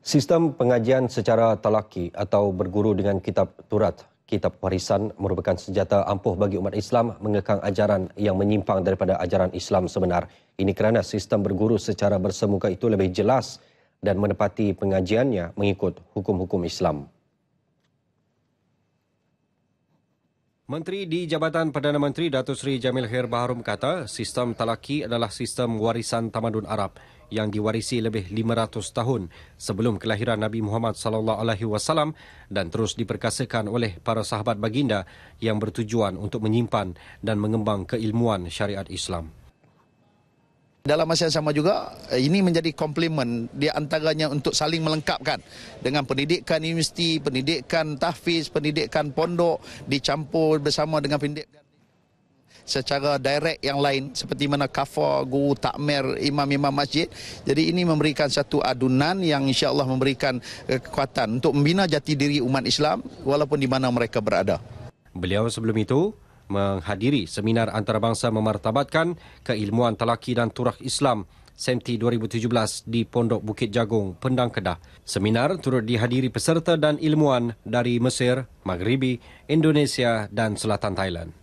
Sistem pengajian secara talaki atau berguru dengan kitab turat, kitab warisan merupakan senjata ampuh bagi umat Islam mengekang ajaran yang menyimpang daripada ajaran Islam sebenar. Ini kerana sistem berguru secara bersemuka itu lebih jelas dan menepati pengajiannya mengikut hukum-hukum Islam. Menteri di Jabatan Perdana Menteri Datuk Seri Jamil Khair Baharum kata sistem talaki adalah sistem warisan tamadun Arab yang diwarisi lebih 500 tahun sebelum kelahiran Nabi Muhammad SAW dan terus diperkasakan oleh para sahabat baginda yang bertujuan untuk menyimpan dan mengembang keilmuan syariat Islam. Dalam masa yang sama juga, eh, ini menjadi komplement di antaranya untuk saling melengkapkan dengan pendidikan universiti, pendidikan tahfiz, pendidikan pondok dicampur bersama dengan pendidikan secara direct yang lain seperti mana kafa, guru, takmir, imam-imam masjid. Jadi ini memberikan satu adunan yang insya Allah memberikan eh, kekuatan untuk membina jati diri umat Islam walaupun di mana mereka berada. Beliau sebelum itu menghadiri seminar antarabangsa memartabatkan keilmuan talaki dan turah Islam SEMTI 2017 di Pondok Bukit Jagung, Pendang Kedah. Seminar turut dihadiri peserta dan ilmuwan dari Mesir, Maghribi, Indonesia dan Selatan Thailand.